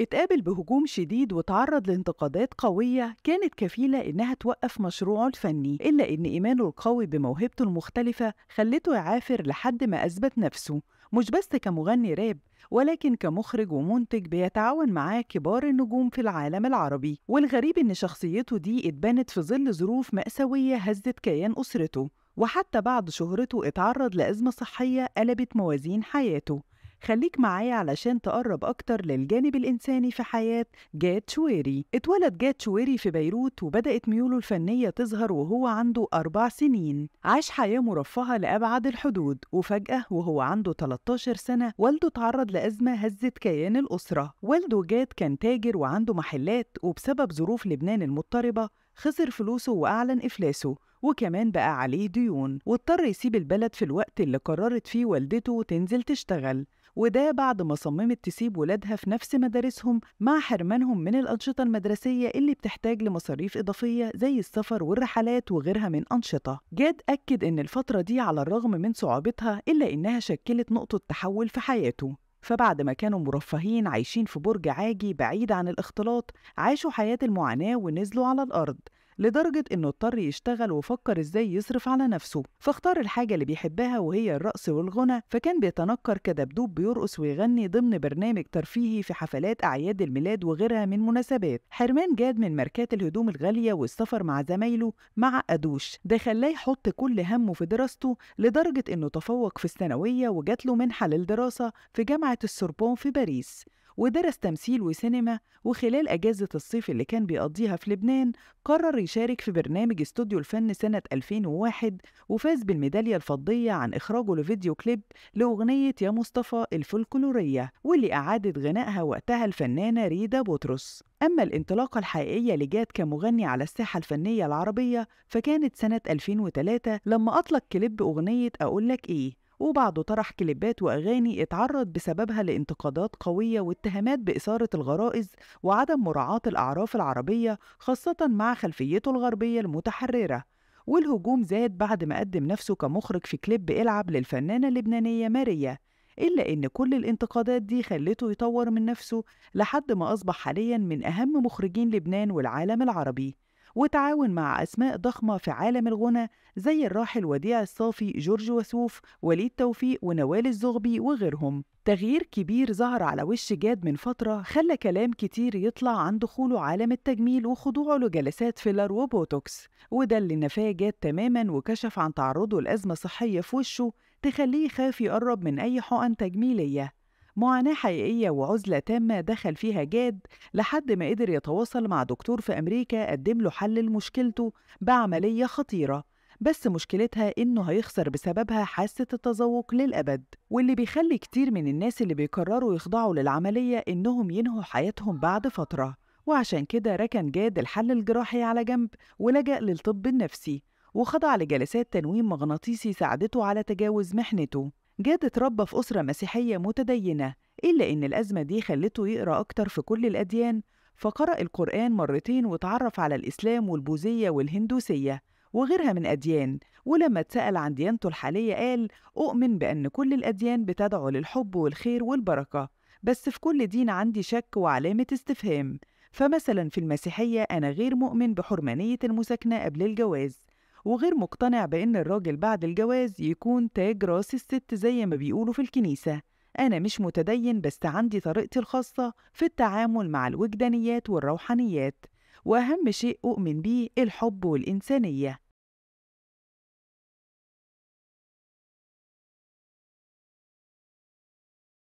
اتقابل بهجوم شديد وتعرض لانتقادات قوية كانت كفيلة إنها توقف مشروعه الفني إلا إن إيمانه القوي بموهبته المختلفة خلته يعافر لحد ما أثبت نفسه مش بس كمغني راب ولكن كمخرج ومنتج بيتعاون معاه كبار النجوم في العالم العربي والغريب إن شخصيته دي اتبنت في ظل ظروف مأساوية هزت كيان أسرته وحتى بعد شهرته اتعرض لأزمة صحية قلبت موازين حياته خليك معايا علشان تقرب أكتر للجانب الإنساني في حياة جاد شويري اتولد جاد شويري في بيروت وبدأت ميوله الفنية تظهر وهو عنده أربع سنين عاش حياة مرفهة لأبعد الحدود وفجأة وهو عنده 13 سنة والده تعرض لأزمة هزت كيان الأسرة والده جاد كان تاجر وعنده محلات وبسبب ظروف لبنان المضطربة خسر فلوسه وأعلن إفلاسه وكمان بقى عليه ديون واضطر يسيب البلد في الوقت اللي قررت فيه والدته تنزل تشتغل وده بعد ما صممت تسيب ولادها في نفس مدارسهم مع حرمانهم من الأنشطة المدرسية اللي بتحتاج لمصاريف إضافية زي السفر والرحلات وغيرها من أنشطة جاد أكد إن الفترة دي على الرغم من صعوبتها إلا إنها شكلت نقطة تحول في حياته فبعد ما كانوا مرفهين عايشين في برج عاجي بعيد عن الاختلاط عاشوا حياة المعاناة ونزلوا على الأرض لدرجة إنه اضطر يشتغل وفكر إزاي يصرف على نفسه فاختار الحاجة اللي بيحبها وهي الرقص والغنى فكان بيتنكر كدبدوب بيرقص ويغني ضمن برنامج ترفيهي في حفلات أعياد الميلاد وغيرها من مناسبات حرمان جاد من ماركات الهدوم الغالية والسفر مع زمايله مع أدوش ده خلاه يحط كل همه في دراسته لدرجة إنه تفوق في الثانوية وجات له منحة للدراسة في جامعة السوربون في باريس ودرس تمثيل وسينما وخلال أجازة الصيف اللي كان بيقضيها في لبنان قرر يشارك في برنامج استوديو الفن سنة 2001 وفاز بالميدالية الفضية عن إخراجه لفيديو كليب لأغنية يا مصطفى الفولكلورية واللي أعادت غنائها وقتها الفنانة ريدا بطرس أما الانطلاقة الحقيقية لجاد كمغني على الساحة الفنية العربية فكانت سنة 2003 لما أطلق كليب أغنية أقول لك إيه وبعده طرح كليبات وأغاني اتعرض بسببها لانتقادات قوية واتهامات بإثارة الغرائز وعدم مراعاة الأعراف العربية خاصة مع خلفيته الغربية المتحررة والهجوم زاد بعد ما قدم نفسه كمخرج في كليب إلعب للفنانة اللبنانية ماريا إلا إن كل الانتقادات دي خلته يطور من نفسه لحد ما أصبح حاليا من أهم مخرجين لبنان والعالم العربي وتعاون مع أسماء ضخمة في عالم الغنى زي الراحل وديع الصافي جورج وسوف وليد توفيق ونوال الزغبي وغيرهم تغيير كبير ظهر على وش جاد من فترة خلى كلام كتير يطلع عن دخوله عالم التجميل وخضوعه لجلسات فيلر وبوتوكس وده اللي نفاه جاد تماما وكشف عن تعرضه لأزمة صحية في وشه تخليه يخاف يقرب من أي حقن تجميلية معاناة حقيقية وعزلة تامة دخل فيها جاد لحد ما قدر يتواصل مع دكتور في أمريكا قدم له حل لمشكلته بعملية خطيرة بس مشكلتها إنه هيخسر بسببها حاسة التذوق للأبد واللي بيخلي كتير من الناس اللي بيقرروا يخضعوا للعملية إنهم ينهوا حياتهم بعد فترة وعشان كده ركن جاد الحل الجراحي على جنب ولجأ للطب النفسي وخضع لجلسات تنويم مغناطيسي ساعدته على تجاوز محنته جاد اتربى في أسرة مسيحية متدينة إلا إن الأزمة دي خلته يقرأ أكتر في كل الأديان فقرأ القرآن مرتين وتعرف على الإسلام والبوذية والهندوسية وغيرها من أديان ولما اتسأل عن ديانته الحالية قال أؤمن بأن كل الأديان بتدعو للحب والخير والبركة بس في كل دين عندي شك وعلامة استفهام فمثلا في المسيحية أنا غير مؤمن بحرمانية المساكنة قبل الجواز وغير مقتنع بإن الراجل بعد الجواز يكون تاج راس الست زي ما بيقولوا في الكنيسة أنا مش متدين بس عندي طريقتي الخاصة في التعامل مع الوجدانيات والروحانيات وأهم شيء أؤمن بيه الحب والإنسانية